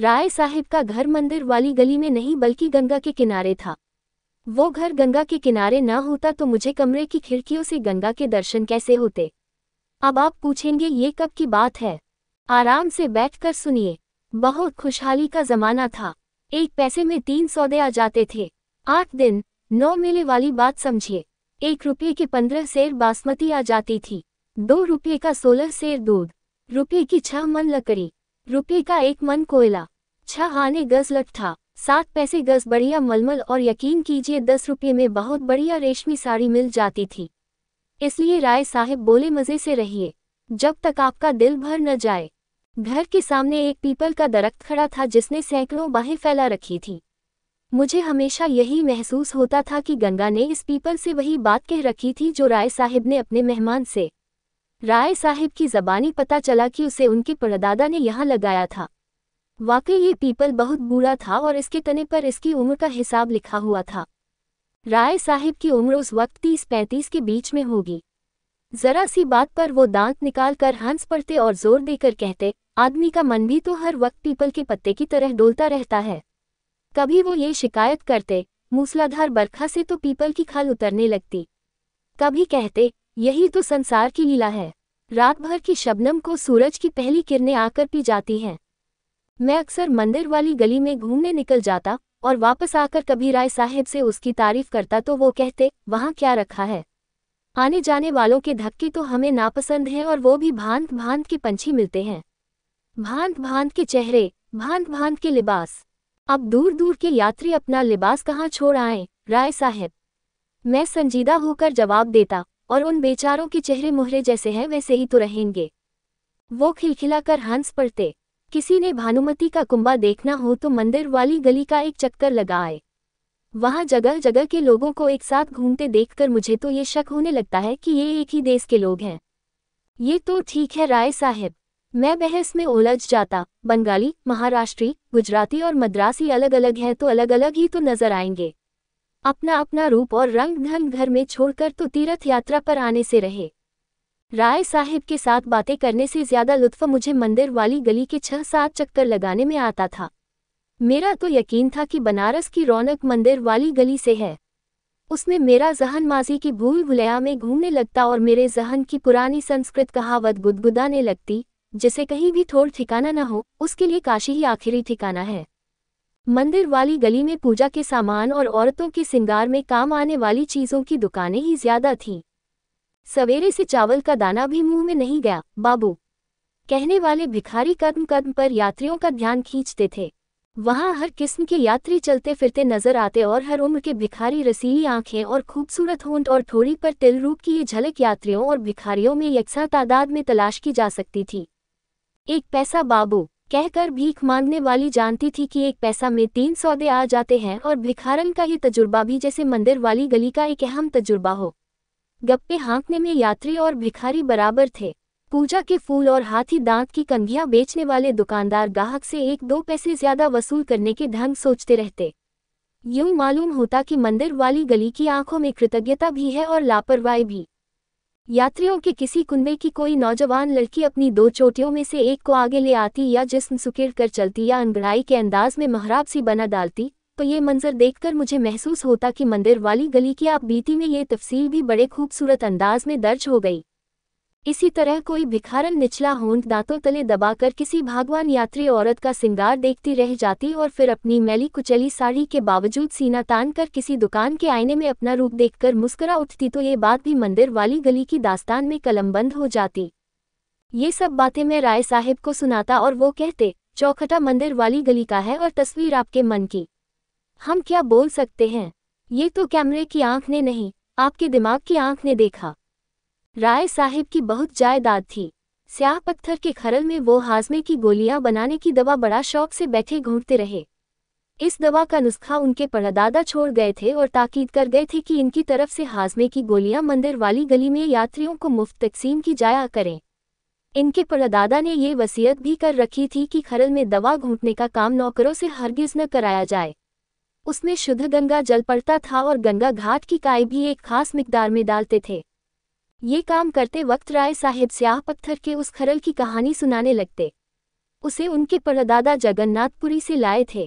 राय साहिब का घर मंदिर वाली गली में नहीं बल्कि गंगा के किनारे था वो घर गंगा के किनारे न होता तो मुझे कमरे की खिड़कियों से गंगा के दर्शन कैसे होते अब आप पूछेंगे ये कब की बात है आराम से बैठकर सुनिए बहुत खुशहाली का जमाना था एक पैसे में तीन सौदे आ जाते थे आठ दिन नौ मेले वाली बात समझिए एक रुपये के पंद्रह शेर बासमती आ जाती थी दो रुपये का सोलह शेर दूध रुपये की छह मन लकड़ी रुपये का एक मन कोयला छह आने गज लट था सात पैसे गज बढ़िया मलमल और यकीन कीजिए दस रुपये में बहुत बढ़िया रेशमी साड़ी मिल जाती थी इसलिए राय साहब बोले मज़े से रहिए जब तक आपका दिल भर न जाए घर के सामने एक पीपल का दरख्त खड़ा था जिसने सैकड़ों बाहें फैला रखी थी मुझे हमेशा यही महसूस होता था कि गंगा ने इस पीपल से वही बात कह रखी थी जो राय साहिब ने अपने मेहमान से राय साहिब की जबानी पता चला कि उसे उनके परदादा ने यहाँ लगाया था वाकई ये पीपल बहुत बुरा था और इसके तने पर इसकी उम्र का हिसाब लिखा हुआ था राय साहिब की उम्र उस वक्त तीस पैंतीस के बीच में होगी जरा सी बात पर वो दांत निकाल कर हंस पड़ते और जोर देकर कहते आदमी का मन भी तो हर वक्त पीपल के पत्ते की तरह डोलता रहता है कभी वो ये शिकायत करते मूसलाधार बरखा से तो पीपल की खाल उतरने लगती कभी कहते यही तो संसार की लीला है रात भर की शबनम को सूरज की पहली किरणें आकर पी जाती हैं मैं अक्सर मंदिर वाली गली में घूमने निकल जाता और वापस आकर कभी राय साहेब से उसकी तारीफ करता तो वो कहते वहाँ क्या रखा है आने जाने वालों के धक्के तो हमें नापसंद हैं और वो भी भांत भांत के पंछी मिलते हैं भांत भांत के चेहरे भांत भांत के लिबास अब दूर दूर के यात्री अपना लिबास कहाँ छोड़ आए राय साहेब मैं संजीदा होकर जवाब देता और उन बेचारों के चेहरे मुहरे जैसे हैं वैसे ही तो रहेंगे वो खिलखिला कर हंस पड़ते किसी ने भानुमति का कुंबा देखना हो तो मंदिर वाली गली का एक चक्कर लगाए वहाँ जगह जगह के लोगों को एक साथ घूमते देखकर मुझे तो ये शक होने लगता है कि ये एक ही देश के लोग हैं ये तो ठीक है राय साहब मैं बहस में उलझ जाता बंगाली महाराष्ट्री गुजराती और मद्रासी अलग अलग हैं तो अलग अलग ही तो नजर आएंगे अपना अपना रूप और रंग ढंग घर में छोड़कर तो तीर्थ यात्रा पर आने से रहे राय साहिब के साथ बातें करने से ज्यादा लुत्फ मुझे मंदिर वाली गली के छह सात चक्कर लगाने में आता था मेरा तो यकीन था कि बनारस की रौनक मंदिर वाली गली से है उसमें मेरा जहन माजी की भूल भुलैया में घूमने लगता और मेरे जहन की पुरानी संस्कृत कहावत गुदगुदाने लगती जिसे कहीं भी थोड़ ठिकाना न हो उसके लिए काशी ही आखिरी ठिकाना है मंदिर वाली गली में पूजा के सामान और औरतों के सिंगार में काम आने वाली चीज़ों की दुकानें ही ज्यादा थीं सवेरे से चावल का दाना भी मुंह में नहीं गया बाबू कहने वाले भिखारी कदम कदम पर यात्रियों का ध्यान खींचते थे वहां हर किस्म के यात्री चलते फिरते नजर आते और हर उम्र के भिखारी रसीली आंखें और खूबसूरत होंठ और ठोड़ी पर तिल रूप की ये झलक यात्रियों और भिखारियों में यकसा तादाद में तलाश की जा सकती थी एक पैसा बाबू कहकर भीख मांगने वाली जानती थी कि एक पैसा में तीन सौदे आ जाते हैं और भिखारन का ये तजुर्बा भी जैसे मंदिर वाली गली का एक अहम तजुर्बा हो गप्पे हाँकने में यात्री और भिखारी बराबर थे पूजा के फूल और हाथी दांत की कंघियां बेचने वाले दुकानदार गाहक से एक दो पैसे ज्यादा वसूल करने के ढंग सोचते रहते यूं मालूम होता कि मंदिर वाली गली की आंखों में कृतज्ञता भी है और लापरवाही भी यात्रियों के किसी कुंबे की कोई नौजवान लड़की अपनी दो चोटियों में से एक को आगे ले आती या जिसम सुकेड़ कर चलती या अनगढ़ाई के अंदाज में महराब सी बना डालती तो ये मंजर देखकर मुझे महसूस होता कि मंदिर वाली गली की आप बीती में ये तफसील भी बड़े खूबसूरत अंदाज में दर्ज हो गई इसी तरह कोई भिखारन निचला होंठ दांतों तले दबाकर किसी भागवान यात्री औरत का सिंगार देखती रह जाती और फिर अपनी मैली कुचली साड़ी के बावजूद सीना तान कर किसी दुकान के आईने में अपना रूप देखकर मुस्करा उठती तो ये बात भी मंदिर वाली गली की दास्तान में कलमबंद हो जाती ये सब बातें मैं राय साहिब को सुनाता और वो कहते चौखटा मंदिर वाली गली का है और तस्वीर आपके मन की हम क्या बोल सकते हैं ये तो कैमरे की आंख ने नहीं आपके दिमाग की आंख ने देखा राय साहिब की बहुत जायदाद थी स्याह पत्थर के खरल में वो हाजमे की गोलियां बनाने की दवा बड़ा शौक से बैठे घूंटते रहे इस दवा का नुस्खा उनके परदादा छोड़ गए थे और ताकीद कर गए थे कि इनकी तरफ से हाजमे की गोलियां मंदिर वाली गली में यात्रियों को मुफ्त तकसीम की जाया करें इनके परदादा ने ये वसीयत भी कर रखी थी कि खरल में दवा घूंटने का काम नौकरों से हरगिज न कराया जाए उसमें शुद्ध गंगा जल पड़ता था और गंगा घाट की काय भी एक खास मकदार में डालते थे ये काम करते वक्त राय साहेब स्याह पत्थर के उस खरल की कहानी सुनाने लगते उसे उनके परदादा जगन्नाथपुरी से लाए थे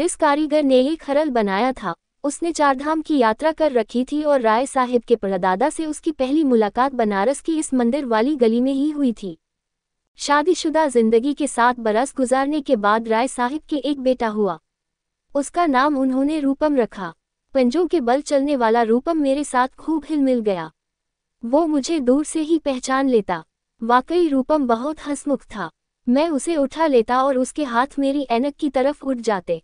जिस कारीगर ने ये खरल बनाया था उसने चारधाम की यात्रा कर रखी थी और राय साहेब के परदादा से उसकी पहली मुलाकात बनारस की इस मंदिर वाली गली में ही हुई थी शादीशुदा जिंदगी के सात बरस गुजारने के बाद राय साहिब के एक बेटा हुआ उसका नाम उन्होंने रूपम रखा पंजों के बल चलने वाला रूपम मेरे साथ खूब हिल मिल गया वो मुझे दूर से ही पहचान लेता वाकई रूपम बहुत हंसमुख था मैं उसे उठा लेता और उसके हाथ मेरी एनक की तरफ उठ जाते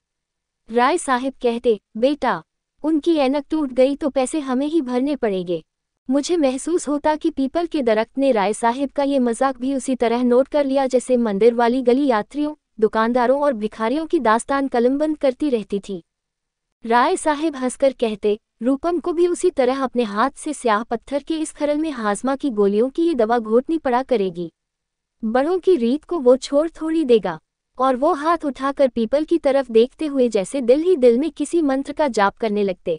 राय साहिब कहते बेटा उनकी एनक टूट गई तो पैसे हमें ही भरने पड़ेंगे मुझे महसूस होता कि पीपल के दरख्त ने राय साहिब का ये मजाक भी उसी तरह नोट कर लिया जैसे मंदिर वाली गली यात्रियों दुकानदारों और भिखारियों की दास्तान कलमबंद करती रहती थी राय साहिब हंसकर कहते रूपम को भी उसी तरह अपने हाथ से स्याह पत्थर के इस खरल में हाजमा की गोलियों की ये दवा घोटनी पड़ा करेगी बड़ों की रीत को वो छोड़ थोड़ी देगा और वो हाथ उठाकर पीपल की तरफ देखते हुए जैसे दिल ही दिल में किसी मंत्र का जाप करने लगते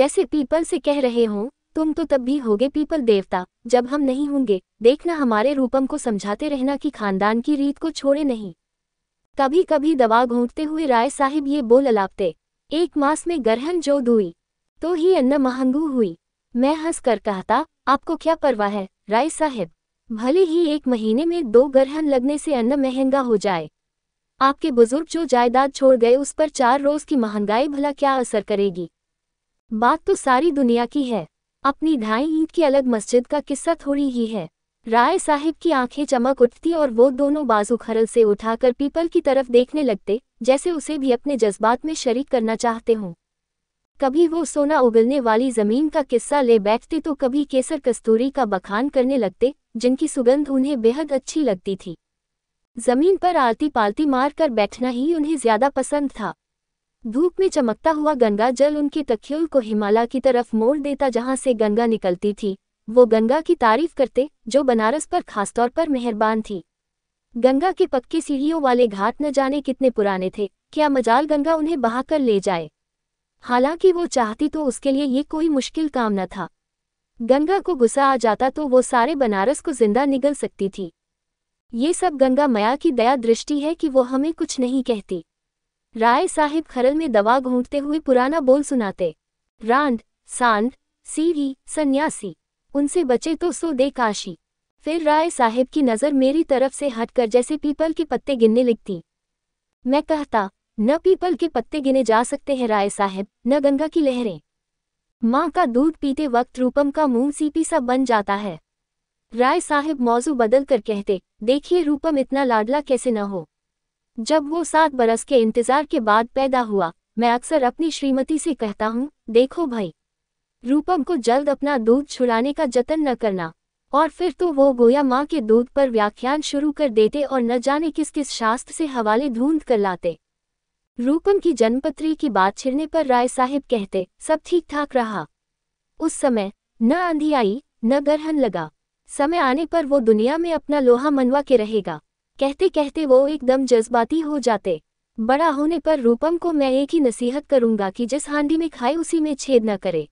जैसे पीपल से कह रहे हों तुम तो तब भी होगे पीपल देवता जब हम नहीं होंगे देखना हमारे रूपम को समझाते रहना कि खानदान की रीत को छोड़े नहीं कभी कभी दवा घोंटते हुए राय साहिब ये बोल अलापते एक मास में गरहन जोध हुई तो ही अन्न महंगू हुई मैं हंस कर कहता आपको क्या परवाह है राय साहब भले ही एक महीने में दो ग्रहण लगने से अन्न महंगा हो जाए आपके बुजुर्ग जो जायदाद छोड़ गए उस पर चार रोज की महंगाई भला क्या असर करेगी बात तो सारी दुनिया की है अपनी ढाई ईंट की अलग मस्जिद का किस्सा थोड़ी ही है राय साहिब की आंखें चमक उठती और वो दोनों बाजू खरल से उठाकर पीपल की तरफ देखने लगते जैसे उसे भी अपने जज्बात में शरीक करना चाहते हों कभी वो सोना उगलने वाली जमीन का किस्सा ले बैठते तो कभी केसर कस्तूरी का बखान करने लगते जिनकी सुगंध उन्हें बेहद अच्छी लगती थी जमीन पर आलती पालती मार कर बैठना ही उन्हें ज्यादा पसंद था धूप में चमकता हुआ गंगा जल उनके तख्यूल को हिमालय की तरफ मोड़ देता जहां से गंगा निकलती थी वो गंगा की तारीफ करते जो बनारस पर खासतौर पर मेहरबान थी गंगा के पक्की सीढ़ियों वाले घाट न जाने कितने पुराने थे क्या मजाल गंगा उन्हें बहाकर ले जाए हालांकि वो चाहती तो उसके लिए ये कोई मुश्किल काम न था गंगा को गुस्सा आ जाता तो वो सारे बनारस को जिंदा निगल सकती थी ये सब गंगा मया की दया दृष्टि है कि वो हमें कुछ नहीं कहती राय साहिब खरल में दवा घूंटते हुए पुराना बोल सुनाते रांड सांड सीढ़ी सन्यासी उनसे बचे तो सो दे काशी फिर राय साहिब की नज़र मेरी तरफ से हटकर जैसे पीपल के पत्ते गिनने लगती मैं कहता न पीपल के पत्ते गिने जा सकते हैं राय साहब न गंगा की लहरें माँ का दूध पीते वक्त रूपम का मुंह सीपी सा बन जाता है राय साहब मौजू बदल कर कहते देखिए रूपम इतना लाडला कैसे न हो जब वो सात बरस के इंतजार के बाद पैदा हुआ मैं अक्सर अपनी श्रीमती से कहता हूँ देखो भाई रूपम को जल्द अपना दूध छुड़ाने का जतन न करना और फिर तो वो गोया माँ के दूध पर व्याख्यान शुरू कर देते और न जाने किस किस शास्त्र से हवाले ढूंढ कर लाते रूपम की जन्मपत्री की बात छिड़ने पर राय साहिब कहते सब ठीक ठाक रहा उस समय न आंधी आई न गरहन लगा समय आने पर वो दुनिया में अपना लोहा मनवा के रहेगा कहते कहते वो एकदम जज्बाती हो जाते बड़ा होने पर रूपम को मैं एक ही नसीहत करूंगा कि जिस हांडी में खाए उसी में छेद न करे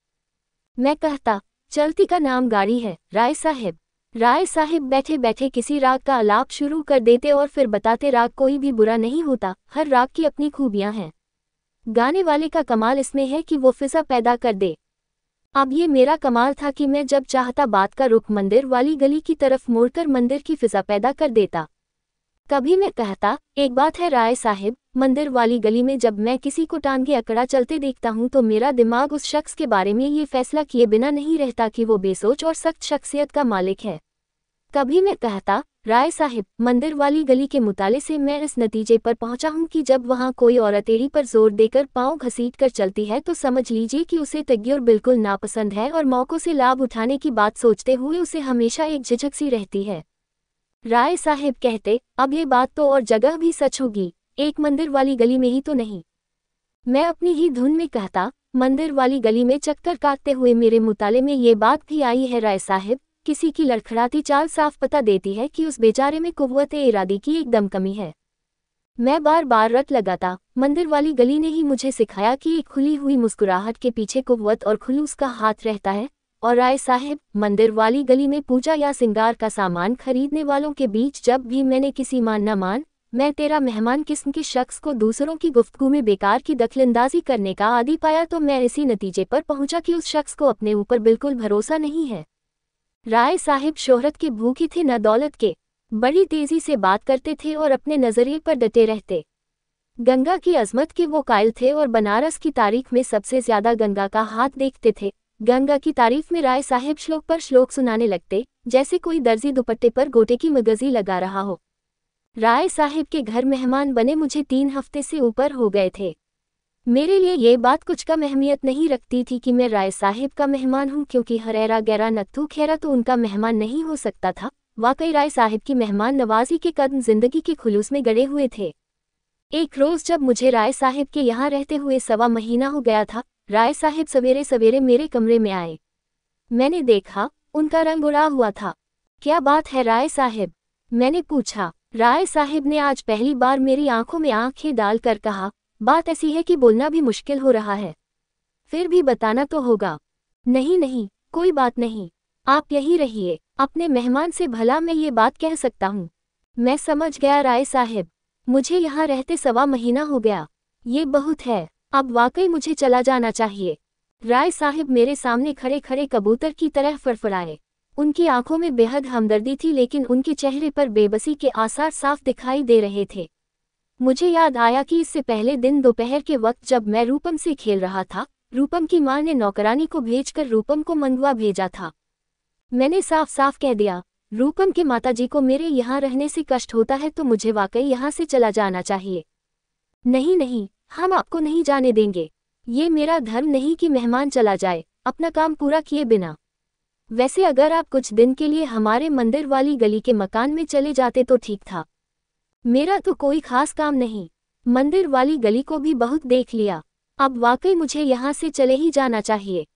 मैं कहता चलती का नाम गाड़ी है राय साहेब राय साहिब बैठे बैठे किसी राग का आलाप शुरू कर देते और फिर बताते राग कोई भी बुरा नहीं होता हर राग की अपनी खूबियां हैं गाने वाले का कमाल इसमें है कि वो फिजा पैदा कर दे अब ये मेरा कमाल था कि मैं जब चाहता बात का रुख मंदिर वाली गली की तरफ मोड़कर मंदिर की फिजा पैदा कर देता कभी मैं कहता एक बात है राय साहिब मंदिर वाली गली में जब मैं किसी को टांगे अकड़ा चलते देखता हूँ तो मेरा दिमाग उस शख्स के बारे में ये फैसला किए बिना नहीं रहता कि वो बेसोच और सख्त शख्सियत का मालिक है कभी मैं कहता राय साहिब मंदिर वाली गली के मुताले से मैं इस नतीजे पर पहुंचा हूं कि जब वहां कोई औरत एड़ी पर जोर देकर पांव घसीट कर चलती है तो समझ लीजिए कि उसे तग्योर बिल्कुल नापसंद है और मौक़ों से लाभ उठाने की बात सोचते हुए उसे हमेशा एक झिझक सी रहती है राय साहिब कहते अब ये बात तो और जगह भी सच होगी एक मंदिर वाली गली में ही तो नहीं मैं अपनी ही धुन में कहता मंदिर वाली गली में चक्कर काटते हुए मेरे मुताले में ये बात भी आई है राय साहब किसी की लड़खड़ाती चाल साफ पता देती है कि उस बेचारे में कुवत इरादे की एकदम कमी है मैं बार बार रट लगाता मंदिर वाली गली ने ही मुझे सिखाया कि एक खुली हुई मुस्कुराहट के पीछे कुवत और खुलूस का हाथ रहता है और राय साहेब मंदिर वाली गली में पूजा या सिंगार का सामान खरीदने वालों के बीच जब भी मैंने किसी मान न मान मैं तेरा मेहमान किस्म के शख्स को दूसरों की गुफ्तु में बेकार की दखलंदाजी करने का आदि पाया तो मैं इसी नतीजे पर पहुंचा कि उस शख्स को अपने ऊपर बिल्कुल भरोसा नहीं है राय साहिब शोहरत के भूखे थे न दौलत के बड़ी तेजी से बात करते थे और अपने नज़रिए पर डटे रहते गंगा की अजमत के वो कायल थे और बनारस की तारीख में सबसे ज्यादा गंगा का हाथ देखते थे गंगा की तारीफ में राय साहिब श्लोक पर श्लोक सुनाने लगते जैसे कोई दर्जी दुपट्टे पर गोटे की मगजी लगा रहा हो राय साहिब के घर मेहमान बने मुझे तीन हफ्ते से ऊपर हो गए थे मेरे लिए ये बात कुछ कम अहमियत नहीं रखती थी कि मैं राय साहिब का मेहमान हूँ क्योंकि हरेरा गैरा नत्थू खेरा तो उनका मेहमान नहीं हो सकता था वाकई राय साहिब की मेहमान नवाजी के कदम जिंदगी के खुलूस में गड़े हुए थे एक रोज़ जब मुझे राय साहिब के यहाँ रहते हुए सवा महीना हो गया था राय साहिब सवेरे सवेरे मेरे कमरे में आए मैंने देखा उनका रंग उड़ा हुआ था क्या बात है राय साहिब मैंने पूछा राय साहिब ने आज पहली बार मेरी आंखों में आंखें डालकर कहा बात ऐसी है कि बोलना भी मुश्किल हो रहा है फिर भी बताना तो होगा नहीं नहीं कोई बात नहीं आप यही रहिए अपने मेहमान से भला मैं ये बात कह सकता हूँ मैं समझ गया राय साहिब मुझे यहाँ रहते सवा महीना हो गया ये बहुत है अब वाकई मुझे चला जाना चाहिए राय साहिब मेरे सामने खड़े खड़े कबूतर की तरह फड़फड़ाए उनकी आंखों में बेहद हमदर्दी थी लेकिन उनके चेहरे पर बेबसी के आसार साफ दिखाई दे रहे थे मुझे याद आया कि इससे पहले दिन दोपहर के वक्त जब मैं रूपम से खेल रहा था रूपम की मां ने नौकरानी को भेजकर रूपम को मंगवा भेजा था मैंने साफ साफ कह दिया रूपम के माताजी को मेरे यहाँ रहने से कष्ट होता है तो मुझे वाकई यहाँ से चला जाना चाहिए नहीं नहीं हम आपको नहीं जाने देंगे ये मेरा धर्म नहीं कि मेहमान चला जाए अपना काम पूरा किए बिना वैसे अगर आप कुछ दिन के लिए हमारे मंदिर वाली गली के मकान में चले जाते तो ठीक था मेरा तो कोई खास काम नहीं मंदिर वाली गली को भी बहुत देख लिया अब वाकई मुझे यहाँ से चले ही जाना चाहिए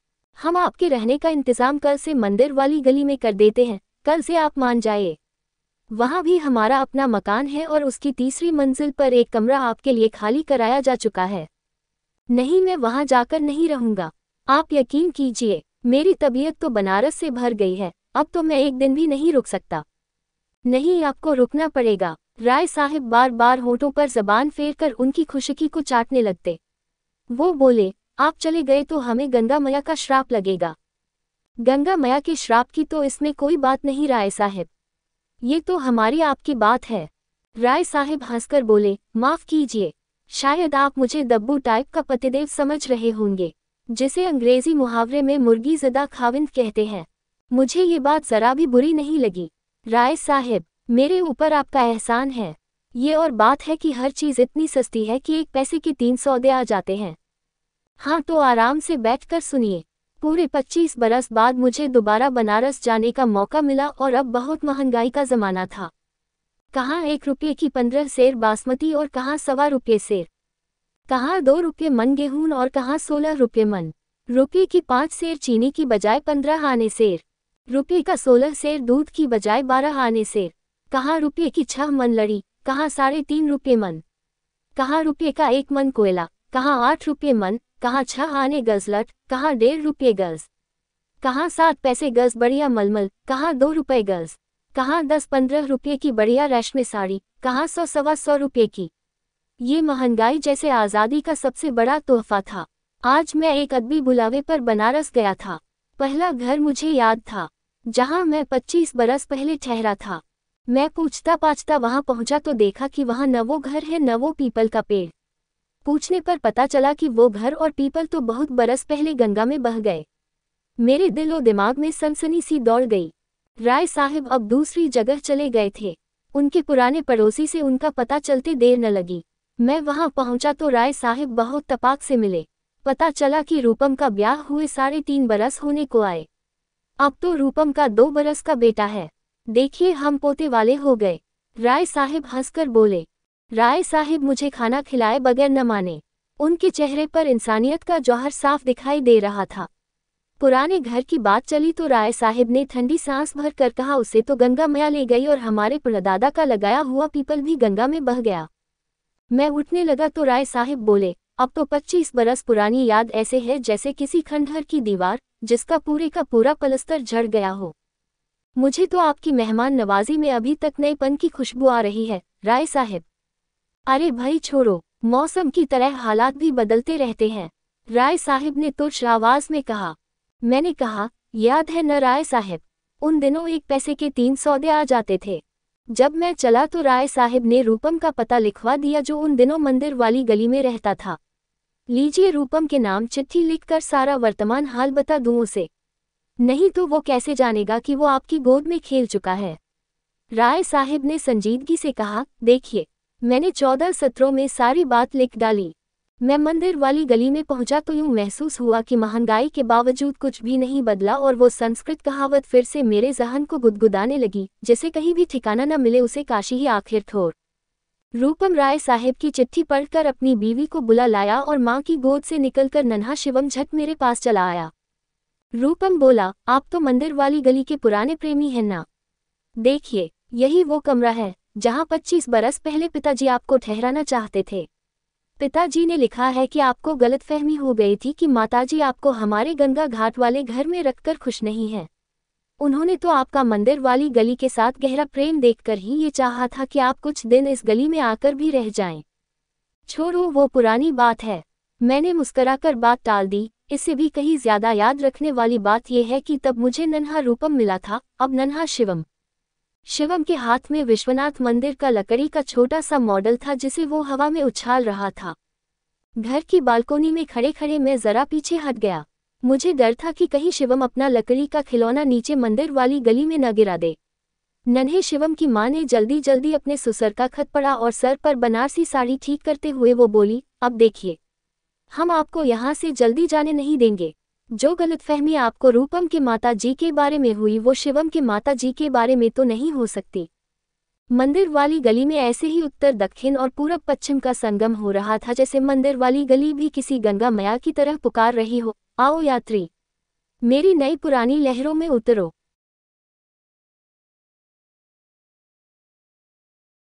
हम आपके रहने का इंतज़ाम कल से मंदिर वाली गली में कर देते हैं कल से आप मान जाइए वहाँ भी हमारा अपना मकान है और उसकी तीसरी मंजिल पर एक कमरा आपके लिए खाली कराया जा चुका है नहीं मैं वहाँ जाकर नहीं रहूँगा आप यकीन कीजिए मेरी तबीयत तो बनारस से भर गई है अब तो मैं एक दिन भी नहीं रुक सकता नहीं आपको रुकना पड़ेगा राय साहब बार बार होठों पर जबान फेर कर उनकी खुशकी को चाटने लगते वो बोले आप चले गए तो हमें गंगा मया का श्राप लगेगा गंगा मया के श्राप की तो इसमें कोई बात नहीं राय साहब ये तो हमारी आपकी बात है राय साहब हंसकर बोले माफ़ कीजिए शायद आप मुझे दब्बू टाइप का पतिदेव समझ रहे होंगे जिसे अंग्रेजी मुहावरे में मुर्गी जदा खाविंद कहते हैं मुझे ये बात जरा भी बुरी नहीं लगी राय साहिब मेरे ऊपर आपका एहसान है ये और बात है कि हर चीज़ इतनी सस्ती है कि एक पैसे के तीन सौदे आ जाते हैं हाँ तो आराम से बैठकर सुनिए पूरे 25 बरस बाद मुझे दोबारा बनारस जाने का मौका मिला और अब बहुत महंगाई का ज़माना था कहाँ एक रुपये की पंद्रह सेर बासमती और कहाँ सवा रुपये सेर कहाँ दो रुपये मन गेहूं और कहाँ सोलह रुपये मन रुपये की पाँच सेर चीनी की बजाय पंद्रह आने सेर रुपये का सोलह सेर दूध की बजाय बारह आने सेर कहाँ रुपये की छह मन लड़ी कहाँ साढ़े तीन रुपये मन कहाँ रुपये का एक मन कोयला कहाँ आठ रुपये मन कहाँ छह आने गजलट कहाँ डेढ़ रुपये गज कहाँ सात पैसे गज बढ़िया मलमल कहाँ दो रुपये गज कहाँ दस पंद्रह रुपये की बढ़िया रेशमी साड़ी कहाँ सौ सवा सौ रुपये की ये महंगाई जैसे आज़ादी का सबसे बड़ा तोहफा था आज मैं एक अदबी बुलावे पर बनारस गया था पहला घर मुझे याद था जहाँ मैं 25 बरस पहले ठहरा था मैं पूछता पाछता वहाँ पहुंचा तो देखा कि वहाँ न वो घर है न वो पीपल का पेड़ पूछने पर पता चला कि वो घर और पीपल तो बहुत बरस पहले गंगा में बह गए मेरे दिल और दिमाग में सनसनी सी दौड़ गई राय साहब अब दूसरी जगह चले गए थे उनके पुराने पड़ोसी से उनका पता चलते देर न लगी मैं वहां पहुंचा तो राय साहिब बहुत तपाक से मिले पता चला कि रूपम का ब्याह हुए साढ़े तीन बरस होने को आए अब तो रूपम का दो बरस का बेटा है देखिए हम पोते वाले हो गए राय साहिब हंसकर बोले राय साहिब मुझे खाना खिलाए बगैर न माने उनके चेहरे पर इंसानियत का जौहर साफ दिखाई दे रहा था पुराने घर की बात चली तो राय साहिब ने ठंडी सांस भर कर कहा उसे तो गंगा मैया ले गई और हमारे परदादा का लगाया हुआ पीपल भी गंगा में बह गया मैं उठने लगा तो राय साहिब बोले अब तो 25 बरस पुरानी याद ऐसे है जैसे किसी खंडहर की दीवार जिसका पूरे का पूरा पलस्तर झड़ गया हो मुझे तो आपकी मेहमान नवाजी में अभी तक नएपन की खुशबू आ रही है राय साहिब अरे भाई छोड़ो मौसम की तरह हालात भी बदलते रहते हैं राय साहिब ने तुर्श आवाज में कहा मैंने कहा याद है न राय साहिब उन दिनों एक पैसे के तीन सौदे आ जाते थे जब मैं चला तो राय साहिब ने रूपम का पता लिखवा दिया जो उन दिनों मंदिर वाली गली में रहता था लीजिए रूपम के नाम चिट्ठी लिखकर सारा वर्तमान हाल बता दूं उसे नहीं तो वो कैसे जानेगा कि वो आपकी गोद में खेल चुका है राय साहिब ने संजीदगी से कहा देखिए मैंने चौदह सत्रों में सारी बात लिख डाली मैं मंदिर वाली गली में पहुंचा तो यूं महसूस हुआ कि महंगाई के बावजूद कुछ भी नहीं बदला और वो संस्कृत कहावत फिर से मेरे जहन को गुदगुदाने लगी जैसे कहीं भी ठिकाना न मिले उसे काशी ही आखिर थोर रूपम राय साहेब की चिट्ठी पढ़कर अपनी बीवी को बुला लाया और माँ की गोद से निकलकर नन्हा शिवम झट मेरे पास चला आया रूपम बोला आप तो मंदिर वाली गली के पुराने प्रेमी हैं ना देखिए यही वो कमरा है जहाँ पच्चीस बरस पहले पिताजी आपको ठहराना चाहते थे पिताजी ने लिखा है कि आपको गलतफहमी हो गई थी कि माताजी आपको हमारे गंगा घाट वाले घर में रखकर खुश नहीं हैं उन्होंने तो आपका मंदिर वाली गली के साथ गहरा प्रेम देखकर ही ये चाहा था कि आप कुछ दिन इस गली में आकर भी रह जाएं। छोड़ो वो पुरानी बात है मैंने मुस्कराकर बात टाल दी इससे भी कहीं ज्यादा याद रखने वाली बात यह है कि तब मुझे नन्हा रूपम मिला था अब नन्हा शिवम शिवम के हाथ में विश्वनाथ मंदिर का लकड़ी का छोटा सा मॉडल था जिसे वो हवा में उछाल रहा था घर की बालकोनी में खड़े खड़े मैं जरा पीछे हट गया मुझे डर था कि कहीं शिवम अपना लकड़ी का खिलौना नीचे मंदिर वाली गली में न गिरा दे नन्हे शिवम की माँ ने जल्दी जल्दी अपने सुसर का खत पड़ा और सर पर बनारसी साड़ी ठीक करते हुए वो बोली अब देखिए हम आपको यहाँ से जल्दी जाने नहीं देंगे जो गलतफहमी आपको रूपम के माता जी के बारे में हुई वो शिवम के माता जी के बारे में तो नहीं हो सकती मंदिर वाली गली में ऐसे ही उत्तर दक्षिण और पूरब पश्चिम का संगम हो रहा था जैसे मंदिर वाली गली भी किसी गंगा मया की तरह पुकार रही हो आओ यात्री मेरी नई पुरानी लहरों में उतरो